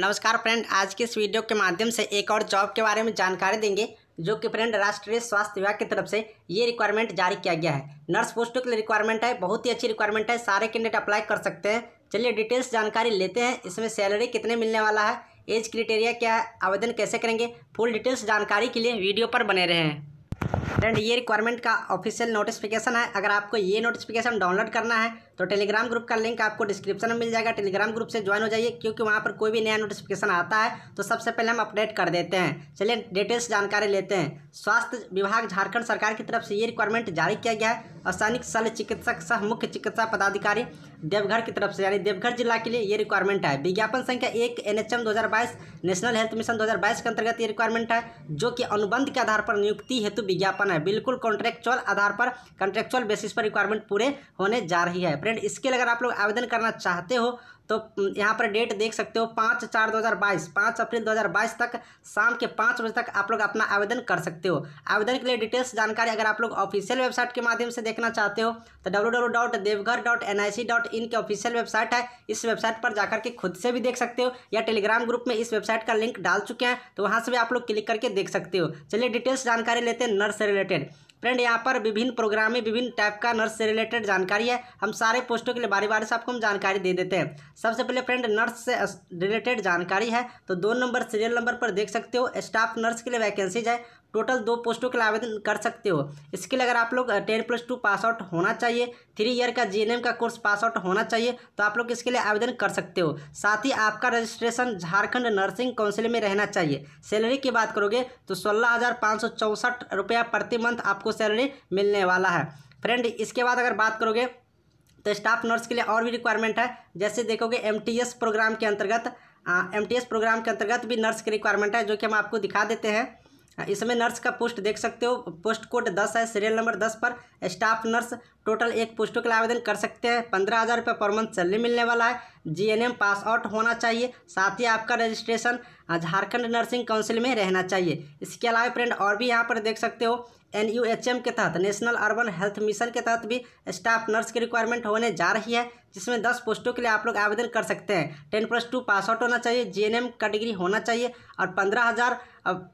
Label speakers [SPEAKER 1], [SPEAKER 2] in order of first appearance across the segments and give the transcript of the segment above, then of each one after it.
[SPEAKER 1] नमस्कार फ्रेंड आज के इस वीडियो के माध्यम से एक और जॉब के बारे में जानकारी देंगे जो कि फ्रेंड राष्ट्रीय स्वास्थ्य विभाग की तरफ से ये रिक्वायरमेंट जारी किया गया है नर्स पोस्टों के लिए रिक्वायरमेंट है बहुत ही अच्छी रिक्वायरमेंट है सारे कैंडिडेट अप्लाई कर सकते हैं चलिए डिटेल्स जानकारी लेते हैं इसमें सैलरी कितने मिलने वाला है एज क्रिटेरिया क्या है आवेदन कैसे करेंगे फुल डिटेल्स जानकारी के लिए वीडियो पर बने रहें फ्रेंड ये रिक्वायरमेंट का ऑफिशियल नोटिफिकेशन है अगर आपको ये नोटिफिकेशन डाउनलोड करना है तो टेलीग्राम ग्रुप का लिंक आपको डिस्क्रिप्शन में मिल जाएगा टेलीग्राम ग्रुप से ज्वाइन हो जाइए क्योंकि वहाँ पर कोई भी नया नोटिफिकेशन आता है तो सबसे पहले हम अपडेट कर देते हैं चलिए डिटेल्स जानकारी लेते हैं स्वास्थ्य विभाग झारखंड सरकार की तरफ से ये रिक्वायरमेंट जारी किया गया है स्थानिक शल्य चिकित्सक सह मुख्य चिकित्सा पदाधिकारी देवघर की तरफ से यानी देवघर जिला के लिए ये रिक्वायरमेंट है विज्ञापन संख्या एक एन एच एम दो नेशनल हेल्थ मिशन 2022 के अंतर्गत ये रिक्वायरमेंट है जो कि अनुबंध के आधार पर नियुक्ति हेतु विज्ञापन है बिल्कुल कॉन्ट्रेक्चुअल आधार पर कॉन्ट्रेक्चुअल बेसिस पर रिक्वायरमेंट पूरे होने जा रही है फ्रेंड इसके लिए अगर आप लोग आवेदन करना चाहते हो तो यहाँ पर डेट देख सकते हो पाँच चार दो हज़ार बाईस पाँच अप्रैल दो हज़ार बाईस तक शाम के पाँच बजे तक आप लोग अपना आवेदन कर सकते हो आवेदन के लिए डिटेल्स जानकारी अगर आप लोग ऑफिशियल वेबसाइट के माध्यम से देखना चाहते हो तो W W dot Deoghar dot N I C dot in के ऑफिशियल वेबसाइट है इस वेबसाइट पर जाकर के खुद से भी देख सकते हो या टेलीग्राम ग्रुप में इस वेबसाइट का लिंक डाल चुके हैं तो वहाँ से भी आप लोग क्लिक करके देख सकते हो चलिए डिटेल्स जानकारी लेते हैं नर्स से रिलेटेड फ्रेंड यहाँ पर विभिन्न प्रोग्राम में विभिन्न टाइप का नर्स से रिलेटेड जानकारी है हम सारे पोस्टों के लिए बारी बारी से आपको हम जानकारी दे देते हैं सबसे पहले फ्रेंड नर्स से रिलेटेड जानकारी है तो दो नंबर सीरियल नंबर पर देख सकते हो स्टाफ नर्स के लिए वैकेंसीज है टोटल दो पोस्टों के लिए आवेदन कर सकते हो इसके लिए अगर आप लोग ten plus two pass out होना चाहिए थ्री ईयर का जी का कोर्स पास आउट होना चाहिए तो आप लोग इसके लिए आवेदन कर सकते हो साथ ही आपका रजिस्ट्रेशन झारखंड नर्सिंग काउंसिल में रहना चाहिए सैलरी की बात करोगे तो सोलह हज़ार पाँच सौ चौंसठ रुपया प्रति मंथ आपको आपको सैलरी मिलने वाला है फ्रेंड इसके बाद अगर बात करोगे तो स्टाफ नर्स के लिए और भी रिक्वायरमेंट है जैसे देखोगे एम प्रोग्राम के अंतर्गत एम प्रोग्राम के अंतर्गत भी नर्स की रिक्वायरमेंट है जो कि हम आपको दिखा देते हैं इसमें नर्स का पोस्ट देख सकते हो पोस्ट कोड दस है सीरियल नंबर दस पर स्टाफ नर्स टोटल एक पोस्टों के लिए आवेदन कर सकते हैं पंद्रह हज़ार रुपये पर मंथ सैलरी मिलने वाला है जीएनएम पास आउट होना चाहिए साथ ही आपका रजिस्ट्रेशन झारखंड नर्सिंग काउंसिल में रहना चाहिए इसके अलावा फ्रेंड और भी यहाँ पर देख सकते हो एन यू एच एम के तहत नेशनल अर्बन हेल्थ मिशन के तहत भी स्टाफ नर्स की रिक्वायरमेंट होने जा रही है जिसमें दस पोस्टों के लिए आप लोग आवेदन कर सकते हैं ten plus two pass out होना चाहिए जी एन एम का डिग्री होना चाहिए और पंद्रह हज़ार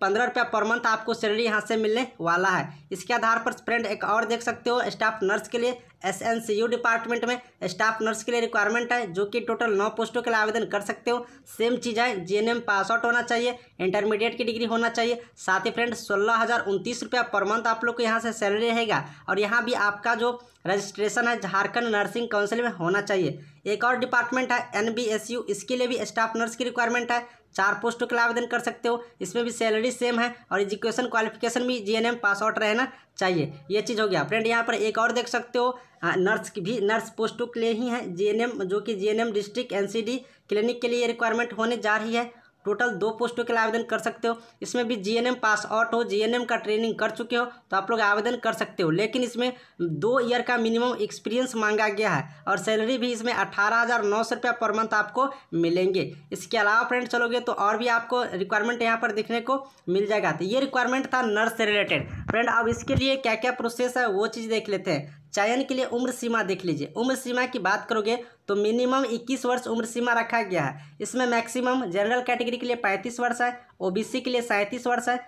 [SPEAKER 1] पंद्रह रुपया पर मंथ आपको सैलरी यहाँ से मिलने वाला है इसके आधार पर फ्रेंड एक और देख सकते हो स्टाफ नर्स के लिए S N C U department में स्टाफ नर्स के लिए रिक्वायरमेंट है जो कि टोटल नौ पोस्टों के लिए आवेदन कर सकते हो सेम चीज़ है J N M pass out होना चाहिए इंटरमीडिएट की डिग्री होना चाहिए साथ ही फ्रेंड सोलह हज़ार उनतीस रुपया पर मंथ आप लोग को यहाँ से सैलरी रहेगा और यहाँ भी आपका जो रजिस्ट्रेशन है झारखंड नर्सिंग काउंसिल में होना चाहिए एक और डिपार्टमेंट है एन बी एस यू इसके लिए भी स्टाफ नर्स की रिक्वायरमेंट है चार पोस्टों के लिए आवेदन कर सकते हो इसमें भी सैलरी सेम है और एजुकेशन क्वालिफिकेशन भी जी पास आउट रहना चाहिए ये चीज़ हो गया फ्रेंड यहाँ पर एक और देख सकते हो नर्स की भी नर्स पोस्टों के लिए ही है जी जो कि जी डिस्ट्रिक्ट एनसीडी क्लिनिक के लिए रिक्वायरमेंट होने जा रही है टोटल दो पोस्टों के लिए आवेदन कर सकते हो इसमें भी जी पास आउट हो जी का ट्रेनिंग कर चुके हो तो आप लोग आवेदन कर सकते हो लेकिन इसमें दो ईयर का मिनिमम एक्सपीरियंस मांगा गया है और सैलरी भी इसमें अठारह हज़ार नौ सौ रुपया पर मंथ आपको मिलेंगे इसके अलावा फ्रेंड चलोगे तो और भी आपको रिक्वायरमेंट यहाँ पर देखने को मिल जाएगा तो ये रिक्वायरमेंट था नर्स से रिलेटेड फ्रेंड अब इसके लिए क्या क्या प्रोसेस है वो चीज़ देख लेते हैं चयन के लिए उम्र सीमा देख लीजिए उम्र सीमा की बात करोगे तो मिनिमम 21 वर्ष उम्र सीमा रखा गया है इसमें मैक्सिमम जनरल कैटेगरी के लिए 35 वर्ष है ओबीसी के लिए सैंतीस वर्ष है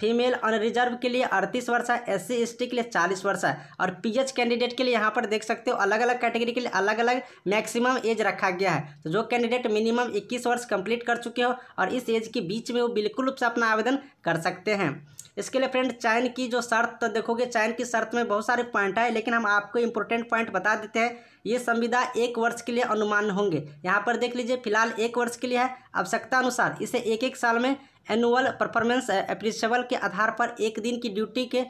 [SPEAKER 1] फीमेल अनरिजर्व के लिए अड़तीस वर्ष है एस सी के लिए चालीस वर्ष है और पीएच कैंडिडेट के लिए यहाँ पर देख सकते हो अलग अलग कैटेगरी के लिए अलग अलग मैक्सिमम एज रखा गया है तो जो कैंडिडेट मिनिमम इक्कीस वर्ष कंप्लीट कर चुके हो और इस एज के बीच में वो बिल्कुल रूप से अपना आवेदन कर सकते हैं इसके लिए फ्रेंड चयन की जो शर्त तो देखोगे चयन की शर्त में बहुत सारे पॉइंट है लेकिन हम आपको इंपॉर्टेंट पॉइंट बता देते हैं ये संविदा एक वर्ष के लिए अनुमान होंगे यहाँ पर देख लीजिए फिलहाल एक वर्ष के लिए है आवश्यकता अनुसार इसे एक एक साल में एनुअल परफॉर्मेंस अप्रिशेबल के आधार पर एक दिन की ड्यूटी के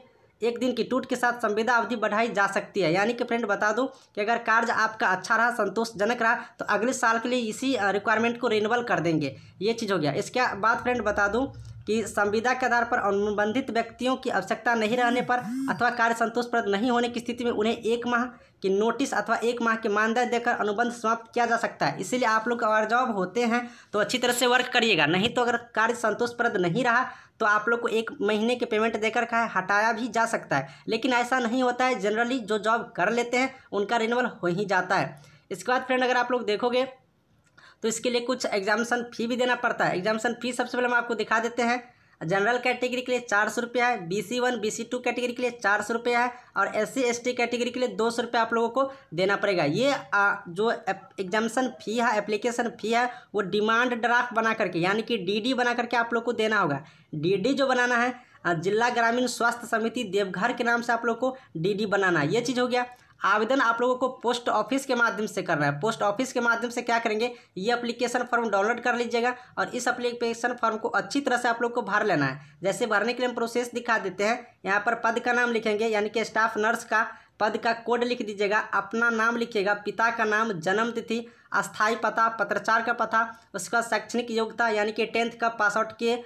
[SPEAKER 1] एक दिन की टूट के साथ संविदा अवधि बढ़ाई जा सकती है यानी कि फ्रेंड बता दूं कि अगर कार्य आपका अच्छा रहा संतोषजनक रहा तो अगले साल के लिए इसी रिक्वायरमेंट uh, को रिनवल कर देंगे ये चीज़ हो गया इसके बाद फ्रेंड बता दूं कि संविदा के आधार पर अनुबंधित व्यक्तियों की आवश्यकता नहीं रहने पर अथवा कार्य संतोषप्रद नहीं होने की स्थिति में उन्हें एक माह की नोटिस अथवा एक माह के मानदेय देकर अनुबंध समाप्त किया जा सकता है इसीलिए आप लोग अगर जॉब होते हैं तो अच्छी तरह से वर्क करिएगा नहीं तो अगर कार्य संतोषप्रद नहीं रहा तो आप लोग को एक महीने के पेमेंट देकर का हटाया भी जा सकता है लेकिन ऐसा नहीं होता है जनरली जो जॉब कर लेते हैं उनका रिनवल हो ही जाता है इसके बाद फ्रेंड अगर आप लोग देखोगे तो इसके लिए कुछ एग्जामेशन फ़ी भी देना पड़ता है एग्जामेशन फ़ी सबसे पहले हम आपको दिखा देते हैं जनरल कैटेगरी के लिए चार सौ रुपया है B C one B C two category के लिए चार सौ रुपया है और S C S T category के लिए दो सौ रुपया आप लोगों को देना पड़ेगा ये आ, जो एग्जामेशन फ़ी है एप्लीकेशन फ़ी है वो डिमांड ड्राफ्ट बना करके यानी कि डी डी बना करके आप लोग को देना होगा डी डी जो बनाना है जिला ग्रामीण स्वास्थ्य समिति देवघर के नाम से आप लोग को डी डी बनाना है ये चीज़ हो गया आवेदन आप लोगों को पोस्ट ऑफिस के माध्यम से करना है पोस्ट ऑफिस के माध्यम से क्या करेंगे ये अप्लीकेशन फॉर्म डाउनलोड कर लीजिएगा और इस अप्लीकेशन फॉर्म को अच्छी तरह से आप लोग को भर लेना है जैसे भरने के लिए हम प्रोसेस दिखा देते हैं यहाँ पर पद का नाम लिखेंगे यानी कि स्टाफ नर्स का पद का कोड लिख दीजिएगा अपना नाम लिखिएगा पिता का नाम जन्म तिथि अस्थाई पता पत्रचार का पता उसके बाद शैक्षणिक योग्यता यानी कि टेंथ का पास आउट किए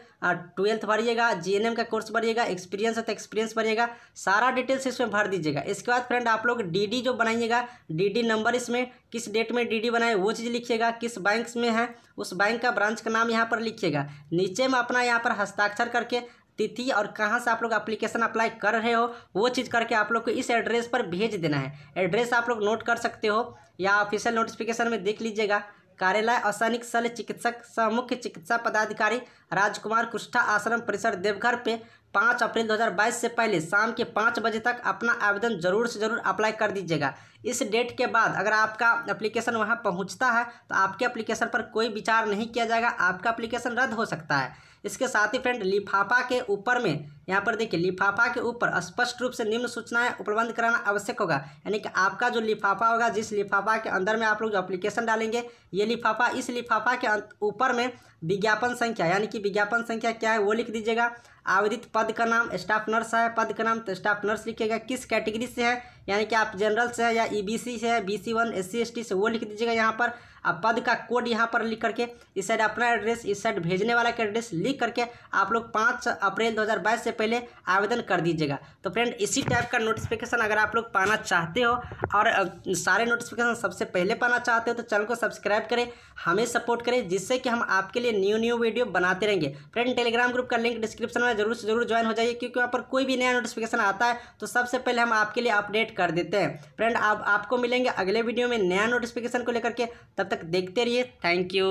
[SPEAKER 1] ट्वेल्थ भरिएगा जीएनएम का कोर्स भरिएगा एक्सपीरियंस है तो एक्सपीरियंस भरिएगा सारा डिटेल्स इसमें भर दीजिएगा इसके बाद फ्रेंड आप लोग डीडी जो बनाइएगा डीडी नंबर इसमें किस डेट में डीडी बनाए वो चीज़ लिखिएगा किस बैंक में है उस बैंक का ब्रांच का नाम यहाँ पर लिखिएगा नीचे में अपना यहाँ पर हस्ताक्षर करके तिथि और कहाँ से आप लोग अप्लीकेशन अप्लाई कर रहे हो वो चीज़ करके आप लोग को इस एड्रेस पर भेज देना है एड्रेस आप लोग नोट कर सकते हो या ऑफिशियल नोटिफिकेशन में देख लीजिएगा कार्यालय असैनिक शल्य चिकित्सक सह मुख्य चिकित्सा पदाधिकारी राजकुमार कुष्ठा आश्रम परिसर देवघर पे पाँच अप्रैल 2022 से पहले शाम के पाँच बजे तक अपना आवेदन ज़रूर से ज़रूर अप्लाई कर दीजिएगा इस डेट के बाद अगर आपका एप्लीकेशन वहां पहुंचता है तो आपके एप्लीकेशन पर कोई विचार नहीं किया जाएगा आपका एप्लीकेशन रद्द हो सकता है इसके साथ ही फ्रेंड लिफाफा के ऊपर में यहाँ पर देखिए लिफाफा के ऊपर स्पष्ट रूप से निम्न सूचनाएं उपलब्ध कराना आवश्यक होगा यानी कि आपका जो लिफाफा होगा जिस लिफाफा के अंदर में आप लोग जो अप्लीकेशन डालेंगे ये लिफाफा इस लिफाफा के ऊपर में विज्ञापन संख्या यानी कि विज्ञापन संख्या क्या है वो लिख दीजिएगा आवेदित पद का नाम स्टाफ नर्स है पद का नाम तो स्टाफ नर्स लिखिएगा किस कैटेगरी से है यानी कि आप जनरल से है या ई e से है B C one S ST से वो लिख दीजिएगा यहाँ पर आप पद का कोड यहाँ पर लिख करके इस साइड अपना एड्रेस इस साइड भेजने वाला का एड्रेस लिख करके आप लोग पाँच अप्रैल 2022 से पहले आवेदन कर दीजिएगा तो फ्रेंड इसी टाइप का नोटिफिकेशन अगर आप लोग पाना चाहते हो और सारे नोटिफिकेशन सबसे पहले पाना चाहते हो तो चैनल को सब्सक्राइब करें हमें सपोर्ट करें जिससे कि हम आपके लिए न्यू न्यू वीडियो बनाते रहेंगे फ्रेंड टेलीग्राम ग्रुप का लिंक डिस्क्रिप्शन में जरूर से जरूर ज्वाइन हो जाइए क्योंकि वहाँ पर कोई भी नया नोटिफिकेशन आता है तो सबसे पहले हम आपके लिए अपडेट कर देते हैं फ्रेंड आप आपको मिलेंगे अगले वीडियो में नया नोटिफिकेशन को लेकर के तब तक तक देखते रहिए थैंक यू